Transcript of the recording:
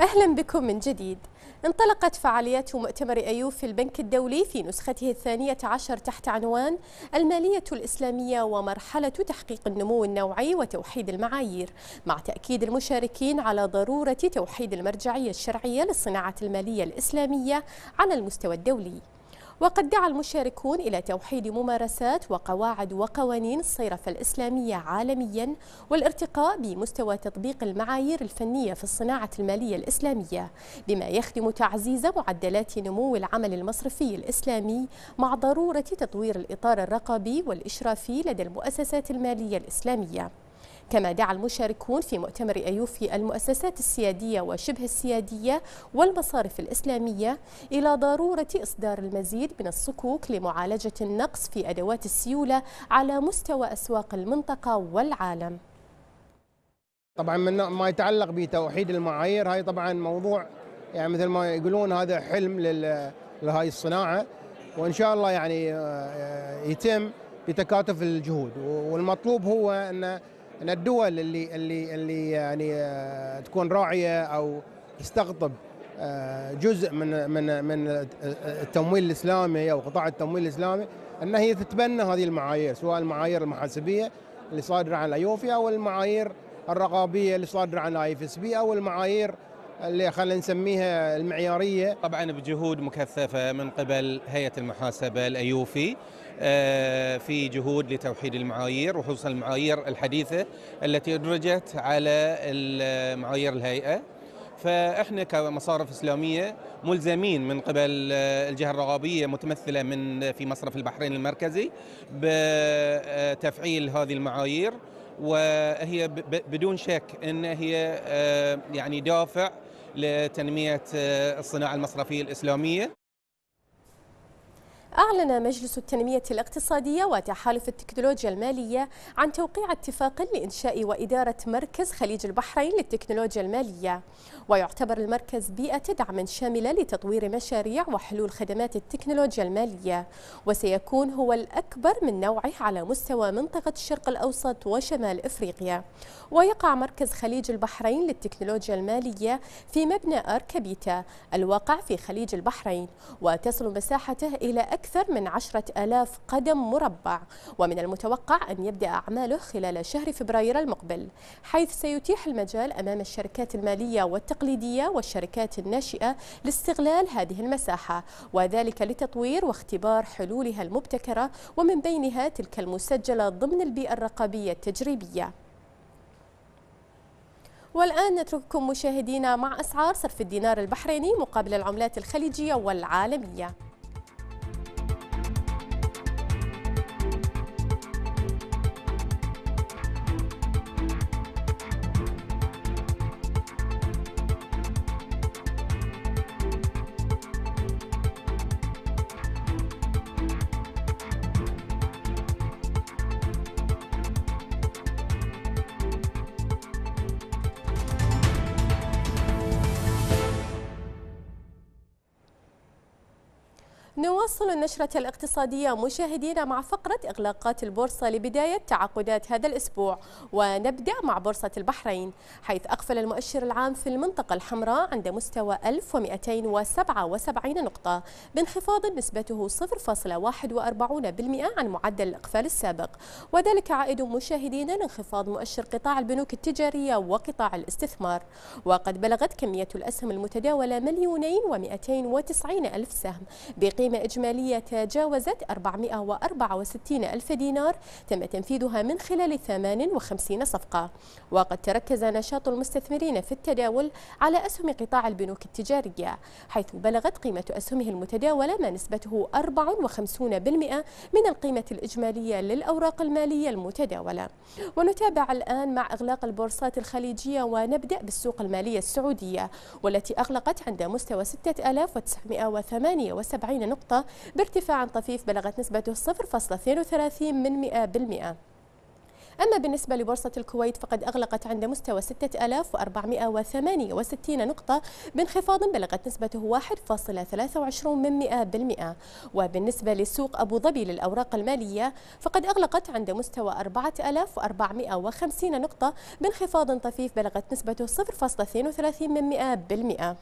أهلا بكم من جديد انطلقت فعاليات مؤتمر أيوب في البنك الدولي في نسخته الثانية عشر تحت عنوان المالية الإسلامية ومرحلة تحقيق النمو النوعي وتوحيد المعايير مع تأكيد المشاركين على ضرورة توحيد المرجعية الشرعية للصناعة المالية الإسلامية على المستوى الدولي وقد دعا المشاركون إلى توحيد ممارسات وقواعد وقوانين الصيرفة الإسلامية عالميا والارتقاء بمستوى تطبيق المعايير الفنية في الصناعة المالية الإسلامية بما يخدم تعزيز معدلات نمو العمل المصرفي الإسلامي مع ضرورة تطوير الإطار الرقابي والإشرافي لدى المؤسسات المالية الإسلامية كما دعا المشاركون في مؤتمر أيوفي المؤسسات السيادية وشبه السيادية والمصارف الإسلامية إلى ضرورة إصدار المزيد من الصكوك لمعالجة النقص في أدوات السيولة على مستوى أسواق المنطقة والعالم طبعا من ما يتعلق بتوحيد المعايير هاي طبعا موضوع يعني مثل ما يقولون هذا حلم لهاي الصناعه وان شاء الله يعني آه، آه، يتم بتكاتف الجهود والمطلوب هو ان ان الدول اللي اللي اللي يعني آه، تكون راعيه او تستقطب آه، جزء من من من التمويل الاسلامي او قطاع التمويل الاسلامي ان هي تتبنى هذه المعايير سواء المعايير المحاسبيه اللي صادره عن الايوفي او المعايير الرقابيه اللي صادره عن الاي اف اس بي او المعايير اللي خلينا نسميها المعياريه طبعا بجهود مكثفه من قبل هيئه المحاسبه الايوفي آه، في جهود لتوحيد المعايير وخصوصا المعايير الحديثه التي ادرجت على معايير الهيئه فاحنا كمصارف اسلاميه ملزمين من قبل آه، الجهه الرقابيه متمثله من آه، في مصرف البحرين المركزي بتفعيل هذه المعايير وهي بدون شك ان هي يعني دافع لتنميه آه، الصناعه المصرفيه الاسلاميه أعلن مجلس التنمية الاقتصادية وتحالف التكنولوجيا المالية عن توقيع اتفاق لإنشاء وإدارة مركز خليج البحرين للتكنولوجيا المالية ويعتبر المركز بيئة دعم شاملة لتطوير مشاريع وحلول خدمات التكنولوجيا المالية وسيكون هو الأكبر من نوعه على مستوى منطقة الشرق الأوسط وشمال إفريقيا ويقع مركز خليج البحرين للتكنولوجيا المالية في مبنى أركبيتا الواقع في خليج البحرين وتصل مساحته إلى أكثر من عشرة ألاف قدم مربع ومن المتوقع أن يبدأ أعماله خلال شهر فبراير المقبل حيث سيتيح المجال أمام الشركات المالية والتقليدية والشركات الناشئة لاستغلال هذه المساحة وذلك لتطوير واختبار حلولها المبتكرة ومن بينها تلك المسجلة ضمن البيئة الرقابية التجريبية والآن نترككم مشاهدينا مع أسعار صرف الدينار البحريني مقابل العملات الخليجية والعالمية نواصل النشرة الاقتصادية مشاهدينا مع فقرة إغلاقات البورصة لبداية تعاقدات هذا الأسبوع ونبدأ مع بورصة البحرين حيث أقفل المؤشر العام في المنطقة الحمراء عند مستوى 1277 نقطة بانخفاض نسبته 0.41% عن معدل الإقفال السابق وذلك عائد مشاهدينا لانخفاض مؤشر قطاع البنوك التجارية وقطاع الاستثمار وقد بلغت كمية الأسهم المتداولة مليونين و290 ألف سهم بقيمة جريمة إجمالية تجاوزت 464 ألف دينار تم تنفيذها من خلال 58 صفقة وقد تركز نشاط المستثمرين في التداول على أسهم قطاع البنوك التجارية حيث بلغت قيمة أسهمه المتداولة ما نسبته 54% من القيمة الإجمالية للأوراق المالية المتداولة ونتابع الآن مع إغلاق البورصات الخليجية ونبدأ بالسوق المالية السعودية والتي أغلقت عند مستوى 6978 نقطة نقطة بارتفاع طفيف بلغت نسبته 0.32 من بالمئة أما بالنسبة لبورصة الكويت فقد أغلقت عند مستوى 6468 نقطة بانخفاض بلغت نسبته 1.23 من بالمئة وبالنسبة لسوق أبو ظبي للأوراق المالية فقد أغلقت عند مستوى 4450 نقطة بانخفاض طفيف بلغت نسبته 0.32 من بالمئة